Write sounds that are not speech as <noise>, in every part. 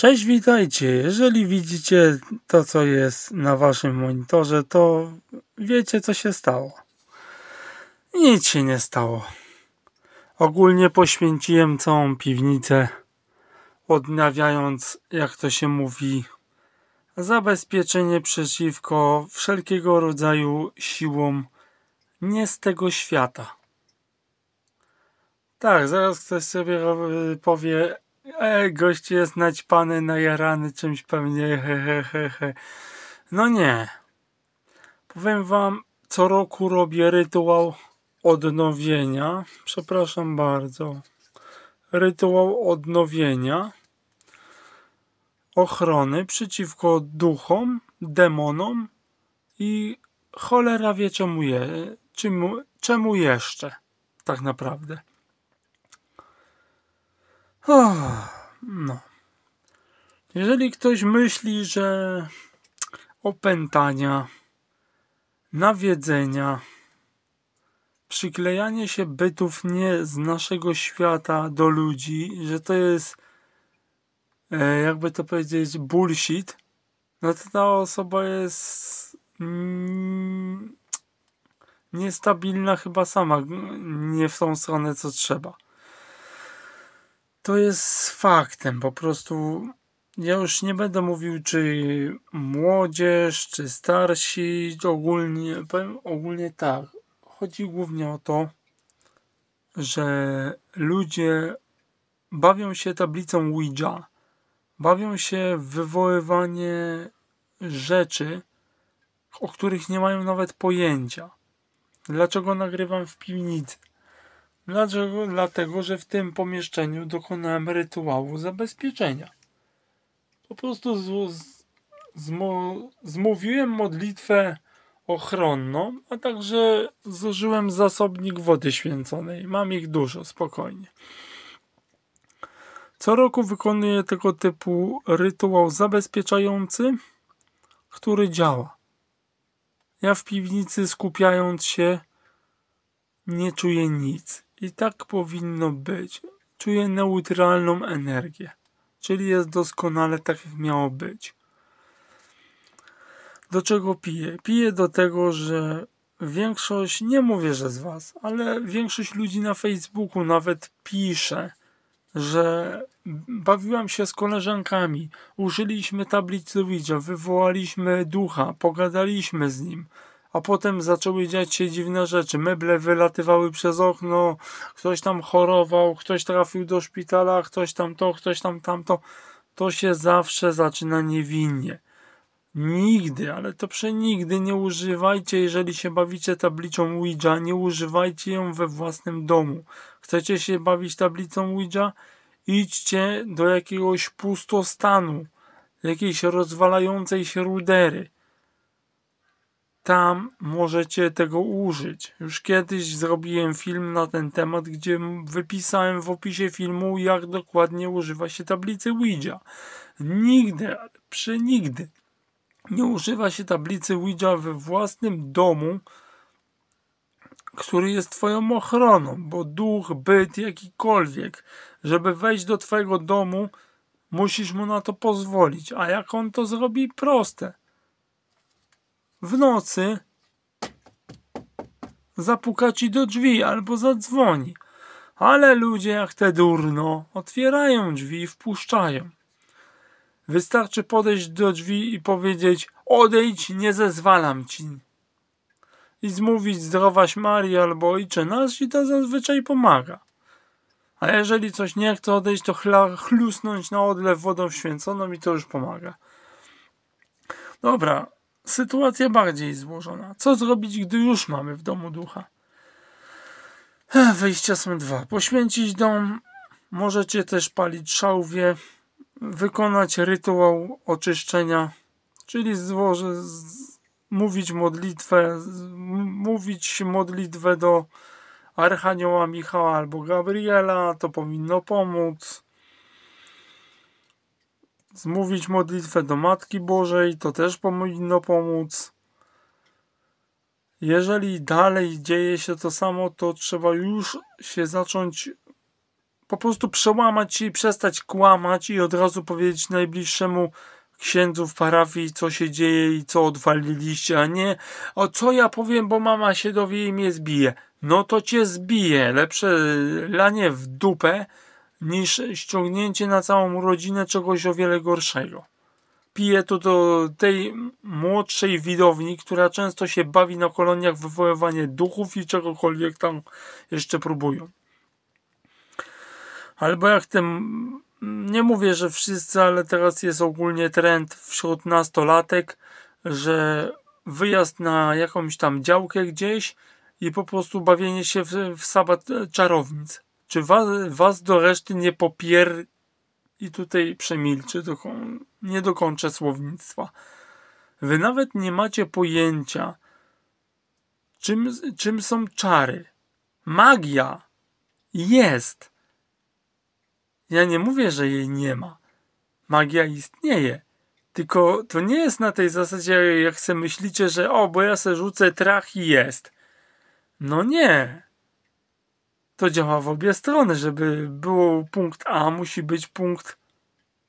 Cześć, witajcie. Jeżeli widzicie to, co jest na waszym monitorze, to wiecie, co się stało. Nic się nie stało. Ogólnie poświęciłem całą piwnicę, odnawiając, jak to się mówi, zabezpieczenie przeciwko wszelkiego rodzaju siłom nie z tego świata. Tak, zaraz ktoś sobie e, powie, e, gość jest naćpany, najarany czymś pewnie, he, he, he, he. No nie. Powiem wam, co roku robię rytuał odnowienia. Przepraszam bardzo. Rytuał odnowienia. Ochrony przeciwko duchom, demonom i cholera wie czemu, je, czemu, czemu jeszcze tak naprawdę. No. Jeżeli ktoś myśli, że opętania, nawiedzenia, przyklejanie się bytów nie z naszego świata do ludzi, że to jest e, jakby to powiedzieć bullshit, no to ta osoba jest mm, niestabilna chyba sama, nie w tą stronę co trzeba to jest faktem. Po prostu ja już nie będę mówił, czy młodzież, czy starsi, czy ogólnie, powiem ogólnie tak. Chodzi głównie o to, że ludzie bawią się tablicą Ouija. Bawią się w wywoływanie rzeczy, o których nie mają nawet pojęcia. Dlaczego nagrywam w piwnicy? Dlaczego? Dlatego, że w tym pomieszczeniu dokonałem rytuału zabezpieczenia. Po prostu z, z, zmówiłem modlitwę ochronną, a także zużyłem zasobnik wody święconej. Mam ich dużo, spokojnie. Co roku wykonuję tego typu rytuał zabezpieczający, który działa. Ja w piwnicy skupiając się nie czuję nic. I tak powinno być. Czuję neutralną energię, czyli jest doskonale tak, jak miało być. Do czego piję? Piję do tego, że większość, nie mówię, że z Was, ale większość ludzi na Facebooku nawet pisze, że bawiłam się z koleżankami, użyliśmy tablicy widza, wywołaliśmy ducha, pogadaliśmy z nim a potem zaczęły dziać się dziwne rzeczy. Meble wylatywały przez okno, ktoś tam chorował, ktoś trafił do szpitala, ktoś tam to, ktoś tam tamto. To się zawsze zaczyna niewinnie. Nigdy, ale to przenigdy nie używajcie, jeżeli się bawicie tablicą Ouija, nie używajcie ją we własnym domu. Chcecie się bawić tablicą Ouija? Idźcie do jakiegoś pustostanu, jakiejś rozwalającej się rudery tam możecie tego użyć. Już kiedyś zrobiłem film na ten temat, gdzie wypisałem w opisie filmu, jak dokładnie używa się tablicy Ouija. Nigdy, ale przenigdy nie używa się tablicy Ouija we własnym domu, który jest Twoją ochroną, bo duch, byt, jakikolwiek, żeby wejść do Twojego domu, musisz mu na to pozwolić. A jak on to zrobi? Proste w nocy zapuka ci do drzwi albo zadzwoni. Ale ludzie jak te durno otwierają drzwi i wpuszczają. Wystarczy podejść do drzwi i powiedzieć odejdź, nie zezwalam ci. I zmówić zdrowaś Maria albo Ojcze Nasz i to zazwyczaj pomaga. A jeżeli coś nie chce odejść, to chlusnąć na odlew wodą święconą i to już pomaga. Dobra, sytuacja bardziej złożona. Co zrobić, gdy już mamy w domu ducha? Wyjścia są dwa. Poświęcić dom, możecie też palić szałwie, wykonać rytuał oczyszczenia, czyli złoże, z, mówić modlitwę, z, mówić modlitwę do Archanioła Michała albo Gabriela, to powinno pomóc zmówić modlitwę do Matki Bożej, to też powinno pomóc. Jeżeli dalej dzieje się to samo, to trzeba już się zacząć po prostu przełamać i przestać kłamać i od razu powiedzieć najbliższemu księdzu w parafii, co się dzieje i co odwaliliście, a nie o co ja powiem, bo mama się dowie i mnie zbije. No to cię zbije, lepsze lanie w dupę, niż ściągnięcie na całą rodzinę czegoś o wiele gorszego. Piję to do tej młodszej widowni, która często się bawi na koloniach wywoływanie duchów i czegokolwiek tam jeszcze próbują. Albo jak ten, nie mówię, że wszyscy, ale teraz jest ogólnie trend wśród nastolatek, że wyjazd na jakąś tam działkę gdzieś i po prostu bawienie się w, w sabat czarownic czy was, was do reszty nie popier... I tutaj przemilczy, doko- nie dokończę słownictwa. Wy nawet nie macie pojęcia, czym, czym są czary. Magia jest. Ja nie mówię, że jej nie ma. Magia istnieje. Tylko to nie jest na tej zasadzie, jak se myślicie, że o, bo ja se rzucę trach i jest. No nie to działa w obie strony. Żeby był punkt A, musi być punkt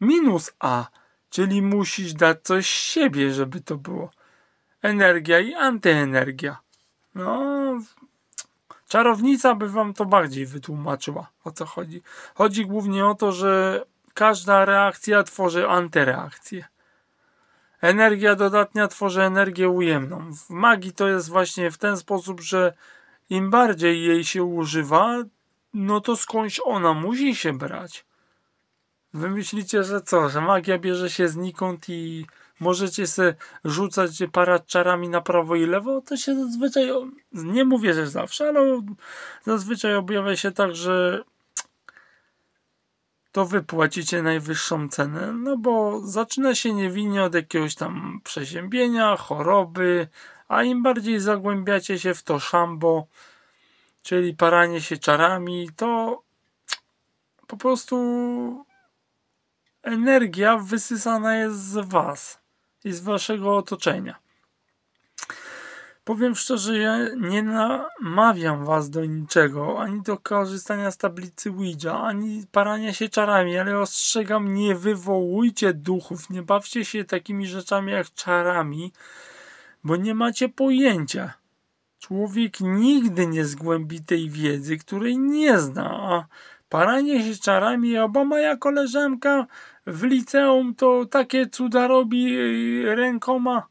minus A, czyli musisz dać coś z siebie, żeby to było. Energia i antyenergia. No, czarownica by wam to bardziej wytłumaczyła, o co chodzi. Chodzi głównie o to, że każda reakcja tworzy antyreakcję. Energia dodatnia tworzy energię ujemną. W magii to jest właśnie w ten sposób, że im bardziej jej się używa, no to skądś ona musi się brać. Wy myślicie, że co, że magia bierze się znikąd i możecie se rzucać paraczarami na prawo i lewo? To się zazwyczaj, nie mówię, że zawsze, ale zazwyczaj objawia się tak, że to wypłacicie najwyższą cenę, no bo zaczyna się niewinnie od jakiegoś tam przeziębienia, choroby, a im bardziej zagłębiacie się w to szambo, czyli paranie się czarami, to po prostu energia wysysana jest z was i z waszego otoczenia. Powiem szczerze, ja nie namawiam was do niczego, ani do korzystania z tablicy Ouija, ani parania się czarami, ale ostrzegam, nie wywołujcie duchów, nie bawcie się takimi rzeczami jak czarami, bo nie macie pojęcia. Człowiek nigdy nie zgłębi tej wiedzy, której nie zna, a paranie się czarami, oba moja koleżanka w liceum to takie cuda robi y, rękoma.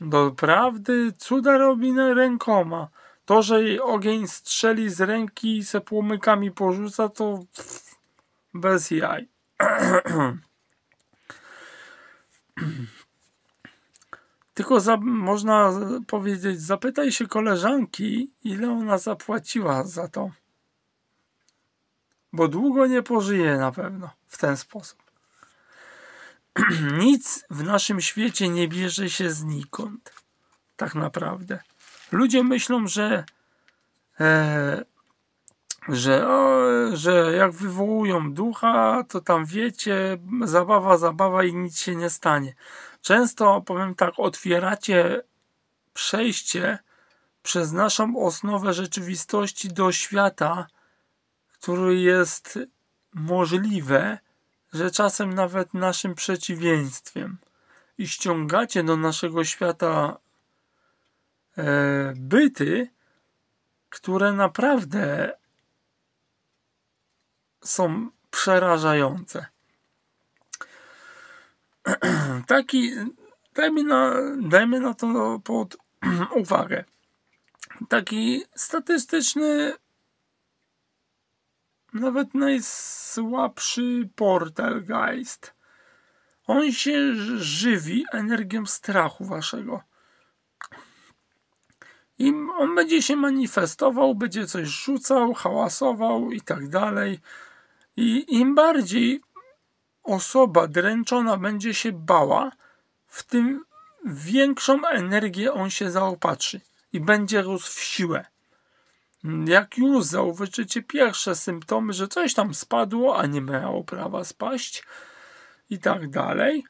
Doprawdy cuda robi rękoma. To, że jej ogień strzeli z ręki i se płomykami porzuca, to bez jaj. <clears throat> <clears throat> Tylko za, można powiedzieć, zapytaj się koleżanki, ile ona zapłaciła za to. Bo długo nie pożyje na pewno w ten sposób. <clears throat> Nic w naszym świecie nie bierze się znikąd. Tak naprawdę. Ludzie myślą, że e, że, o, że jak wywołują ducha, to tam wiecie, zabawa, zabawa i nic się nie stanie. Często, powiem tak, otwieracie przejście przez naszą osnowę rzeczywistości do świata, który jest możliwe, że czasem nawet naszym przeciwieństwem. I ściągacie do naszego świata e, byty, które naprawdę są przerażające. <clears throat> taki, dajmy na, dajmy na to pod <clears throat> uwagę, taki statystyczny, nawet najsłabszy portal Geist. On się żywi energią strachu waszego. I on będzie się manifestował, będzie coś rzucał, hałasował i tak dalej. I im bardziej osoba dręczona będzie się bała, w tym większą energię on się zaopatrzy i będzie rósł w siłę. Jak już zauważycie pierwsze symptomy, że coś tam spadło, a nie miało prawa spaść i tak dalej,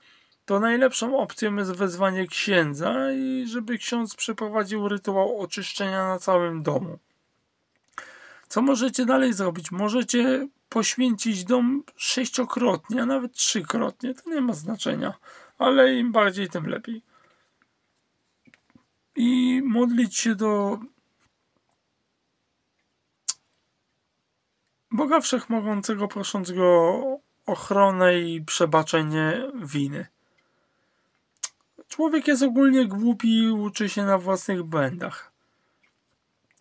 to najlepszą opcją jest wezwanie księdza i żeby ksiądz przeprowadził rytuał oczyszczenia na całym domu. Co możecie dalej zrobić? Możecie poświęcić dom sześciokrotnie, a nawet trzykrotnie. To nie ma znaczenia, ale im bardziej, tym lepiej. I modlić się do Boga Wszechmogącego, prosząc Go o ochronę i przebaczenie winy. Człowiek jest ogólnie głupi i uczy się na własnych błędach.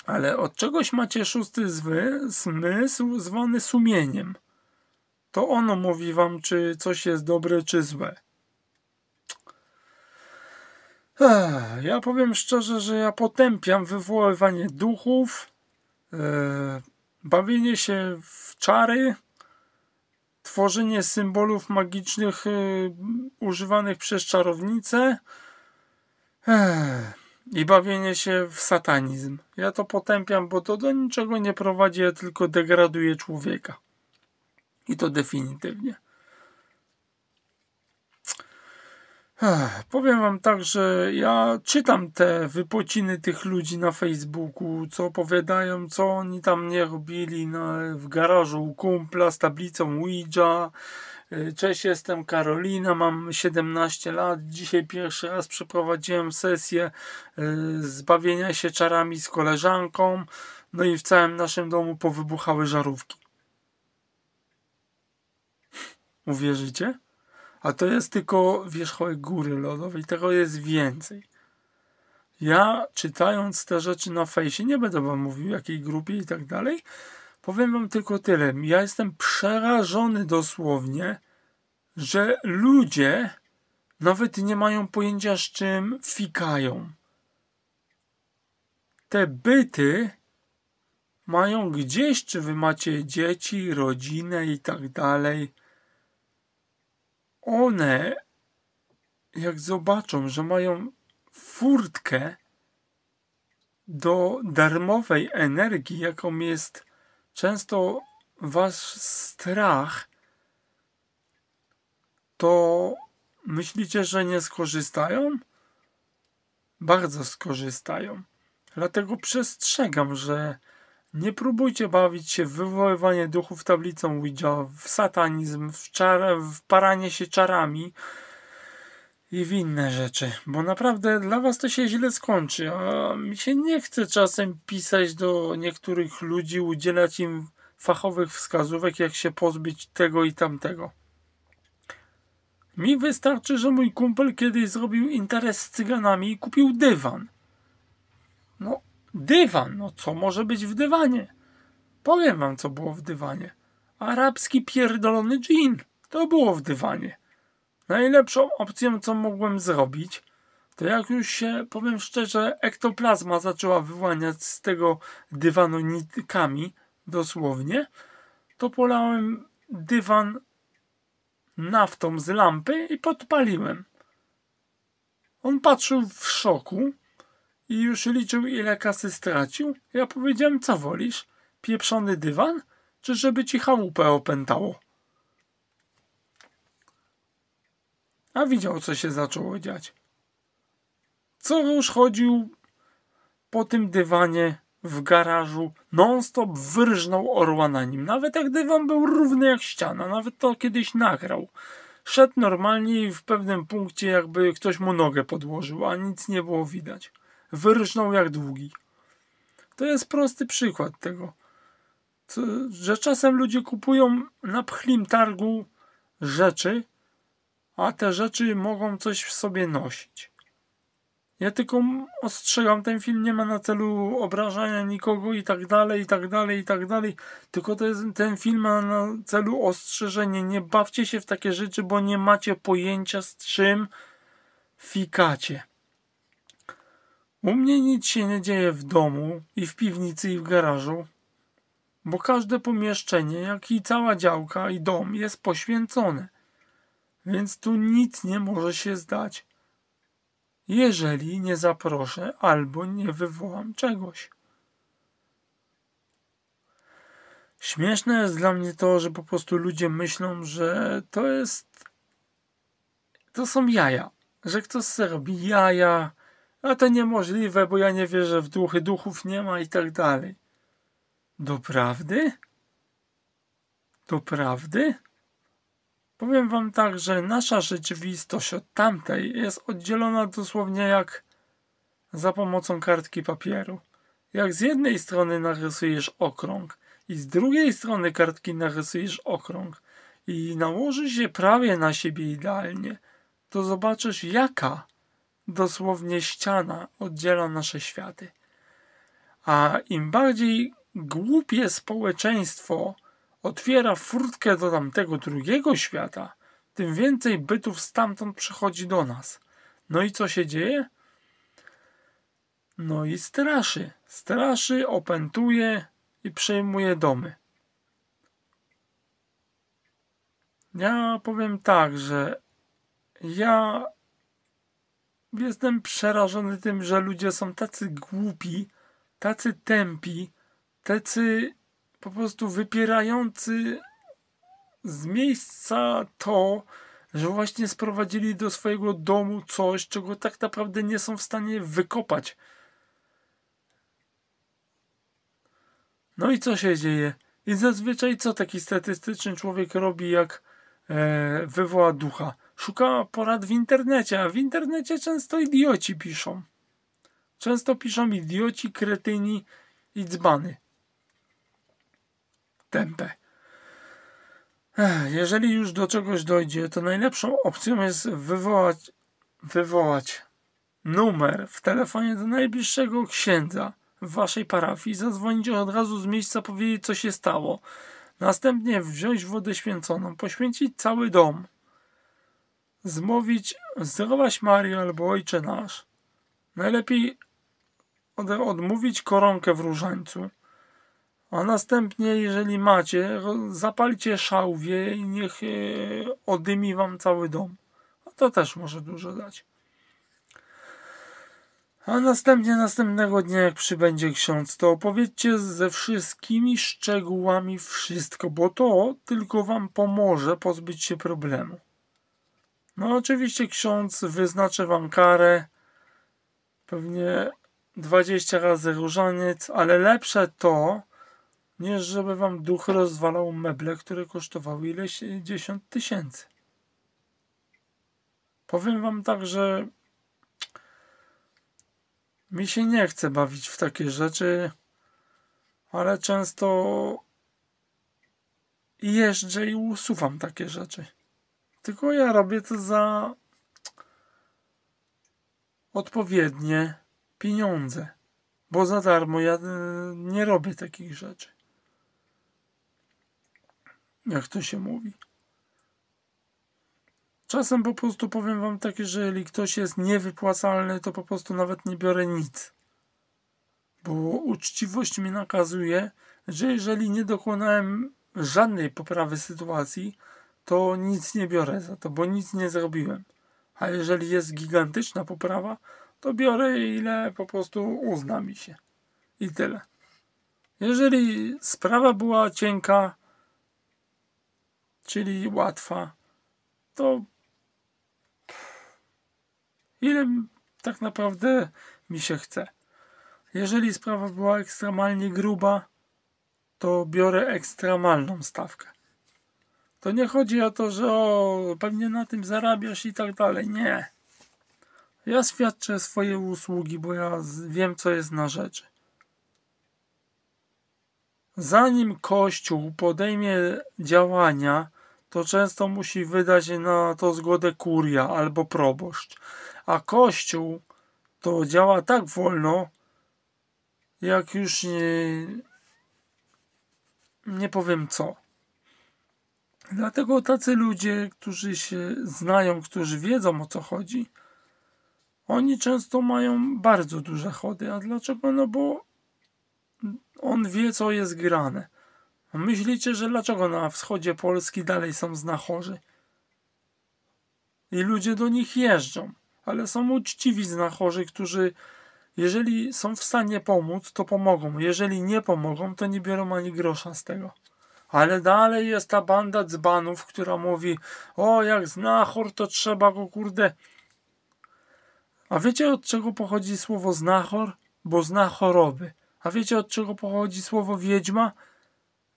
Ale od czegoś macie szósty zwy, zmysł zwany sumieniem. To ono mówi wam, czy coś jest dobre, czy złe. ja powiem szczerze, że ja potępiam wywoływanie duchów, e, bawienie się w czary, tworzenie symbolów magicznych e, używanych przez czarownice. Ech i bawienie się w satanizm. Ja to potępiam, bo to do niczego nie prowadzi, a tylko degraduje człowieka. I to definitywnie. Ech, powiem wam tak, że ja czytam te wypociny tych ludzi na Facebooku, co opowiadają, co oni tam nie robili na, w garażu u kumpla z tablicą Ouija, E, cześć, jestem Karolina, mam 17 lat. Dzisiaj pierwszy raz przeprowadziłem sesję e, zbawienia się czarami z koleżanką. No i w całym naszym domu powybuchały żarówki. Uwierzycie? A to jest tylko wierzchołek góry lodowej, tego jest więcej. Ja czytając te rzeczy na fejsie, nie będę wam mówił jakiej grupie i tak dalej, Powiem wam tylko tyle. Ja jestem przerażony dosłownie, że ludzie nawet nie mają pojęcia, z czym fikają. Te byty mają gdzieś, czy wy macie dzieci, rodzinę i tak dalej. One, jak zobaczą, że mają furtkę do darmowej energii, jaką jest Często wasz strach to myślicie, że nie skorzystają? Bardzo skorzystają. Dlatego przestrzegam, że nie próbujcie bawić się w wywoływanie duchów tablicą Ouija, w satanizm, w, czar w paranie się czarami, i w inne rzeczy, bo naprawdę dla was to się źle skończy, a mi się nie chce czasem pisać do niektórych ludzi, udzielać im fachowych wskazówek, jak się pozbyć tego i tamtego. Mi wystarczy, że mój kumpel kiedyś zrobił interes z cyganami i kupił dywan. No, dywan, no co może być w dywanie? Powiem wam, co było w dywanie. Arabski pierdolony dżin. To było w dywanie. Najlepszą opcją, co mogłem zrobić, to jak już się, powiem szczerze, ektoplazma zaczęła wyłaniać z tego dywanu nitkami, dosłownie, to polałem dywan naftą z lampy i podpaliłem. On patrzył w szoku i już liczył ile kasy stracił. Ja powiedziałem, co wolisz, pieprzony dywan, czy żeby ci chałupę opętało? a widział, co się zaczęło dziać. Co już chodził po tym dywanie w garażu, non-stop wyrżnął orła na nim. Nawet jak dywan był równy jak ściana, nawet to kiedyś nagrał. Szedł normalnie i w pewnym punkcie jakby ktoś mu nogę podłożył, a nic nie było widać. Wyrżnął jak długi. To jest prosty przykład tego, że czasem ludzie kupują na pchlim targu rzeczy, a te rzeczy mogą coś w sobie nosić. Ja tylko ostrzegam, ten film nie ma na celu obrażania nikogo i tak dalej, i tak dalej, i tak dalej. Tylko jest, ten film ma na celu ostrzeżenie. Nie bawcie się w takie rzeczy, bo nie macie pojęcia z czym fikacie. U mnie nic się nie dzieje w domu i w piwnicy i w garażu, bo każde pomieszczenie, jak i cała działka i dom jest poświęcone więc tu nic nie może się zdać, jeżeli nie zaproszę albo nie wywołam czegoś. Śmieszne jest dla mnie to, że po prostu ludzie myślą, że to jest. To są jaja. Że ktoś sobie robi jaja, a to niemożliwe, bo ja nie wierzę w duchy, duchów nie ma i tak dalej. Doprawdy? Doprawdy? Powiem wam tak, że nasza rzeczywistość od tamtej jest oddzielona dosłownie jak za pomocą kartki papieru. Jak z jednej strony narysujesz okrąg i z drugiej strony kartki narysujesz okrąg i nałożysz je prawie na siebie idealnie, to zobaczysz jaka dosłownie ściana oddziela nasze światy. A im bardziej głupie społeczeństwo otwiera furtkę do tamtego drugiego świata, tym więcej bytów stamtąd przychodzi do nas. No i co się dzieje? No i straszy. Straszy, opętuje i przejmuje domy. Ja powiem tak, że ja jestem przerażony tym, że ludzie są tacy głupi, tacy tępi, tacy po prostu wypierający z miejsca to, że właśnie sprowadzili do swojego domu coś, czego tak naprawdę nie są w stanie wykopać. No i co się dzieje? I zazwyczaj co taki statystyczny człowiek robi, jak e, wywoła ducha? Szuka porad w internecie, a w internecie często idioci piszą. Często piszą idioci, kretyni i dzbany. Jeżeli już do czegoś dojdzie, to najlepszą opcją jest wywołać, wywołać numer w telefonie do najbliższego księdza w waszej parafii, zadzwonić od razu z miejsca, powiedzieć co się stało. Następnie wziąć wodę święconą, poświęcić cały dom. Zmówić zdrowaś Mario albo Ojcze Nasz. Najlepiej odmówić koronkę w różańcu. A następnie, jeżeli macie, zapalcie szałwie i niech e, odymi wam cały dom. A to też może dużo dać. A następnie, następnego dnia, jak przybędzie ksiądz, to opowiedzcie ze wszystkimi szczegółami wszystko, bo to tylko wam pomoże pozbyć się problemu. No, oczywiście, ksiądz wyznaczy wam karę, pewnie 20 razy różaniec, ale lepsze to, niż żeby wam duch rozwalał meble, które kosztowały ileś dziesiąt tysięcy. Powiem wam tak, że mi się nie chce bawić w takie rzeczy, ale często jeżdżę i usuwam takie rzeczy. Tylko ja robię to za odpowiednie pieniądze, bo za darmo ja y, nie robię takich rzeczy jak to się mówi. Czasem po prostu powiem wam takie, że jeżeli ktoś jest niewypłacalny, to po prostu nawet nie biorę nic. Bo uczciwość mi nakazuje, że jeżeli nie dokonałem żadnej poprawy sytuacji, to nic nie biorę za to, bo nic nie zrobiłem. A jeżeli jest gigantyczna poprawa, to biorę ile po prostu uzna mi się. I tyle. Jeżeli sprawa była cienka, czyli łatwa, to ile tak naprawdę mi się chce. Jeżeli sprawa była ekstremalnie gruba, to biorę ekstremalną stawkę. To nie chodzi o to, że o, pewnie na tym zarabiasz i tak dalej. Nie. Ja świadczę swoje usługi, bo ja wiem, co jest na rzeczy. Zanim Kościół podejmie działania, to często musi wydać na to zgodę kuria albo proboszcz. A Kościół to działa tak wolno, jak już nie, nie powiem co. Dlatego tacy ludzie, którzy się znają, którzy wiedzą o co chodzi, oni często mają bardzo duże chody. A dlaczego? No bo on wie, co jest grane. Myślicie, że dlaczego na wschodzie Polski dalej są znachorzy? I ludzie do nich jeżdżą, ale są uczciwi znachorzy, którzy jeżeli są w stanie pomóc, to pomogą. Jeżeli nie pomogą, to nie biorą ani grosza z tego. Ale dalej jest ta banda dzbanów, która mówi: O, jak znachor, to trzeba go kurde. A wiecie od czego pochodzi słowo znachor? Bo zna choroby. A wiecie od czego pochodzi słowo wiedźma?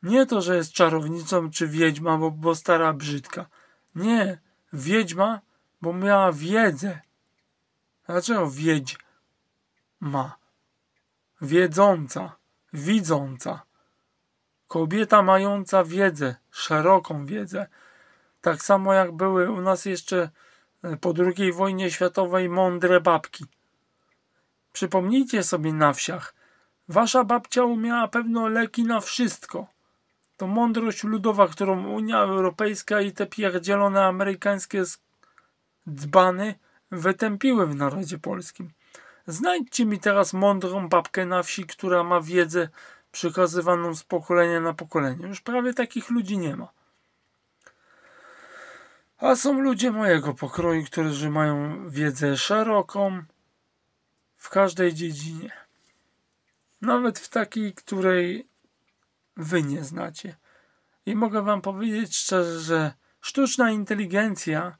Nie to, że jest czarownicą czy wiedźma, bo, bo stara brzydka. Nie, wiedźma, bo miała wiedzę. Dlaczego wiedźma? Wiedząca, widząca. Kobieta mająca wiedzę, szeroką wiedzę. Tak samo jak były u nas jeszcze e, po II wojnie światowej mądre babki. Przypomnijcie sobie na wsiach, Wasza babcia umiała pewno leki na wszystko. To mądrość ludowa, którą Unia Europejska i te pierdzielone amerykańskie dzbany wytępiły w narodzie polskim. Znajdźcie mi teraz mądrą babkę na wsi, która ma wiedzę przekazywaną z pokolenia na pokolenie. Już prawie takich ludzi nie ma. A są ludzie mojego pokroju, którzy mają wiedzę szeroką w każdej dziedzinie. Nawet w takiej, której wy nie znacie. I mogę wam powiedzieć szczerze, że sztuczna inteligencja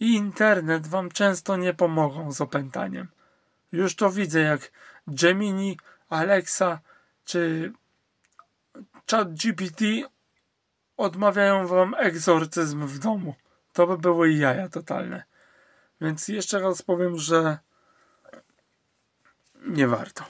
i internet wam często nie pomogą z opętaniem. Już to widzę, jak Gemini, Alexa czy ChatGPT odmawiają wam egzorcyzm w domu. To by były jaja totalne. Więc jeszcze raz powiem, że nie warto.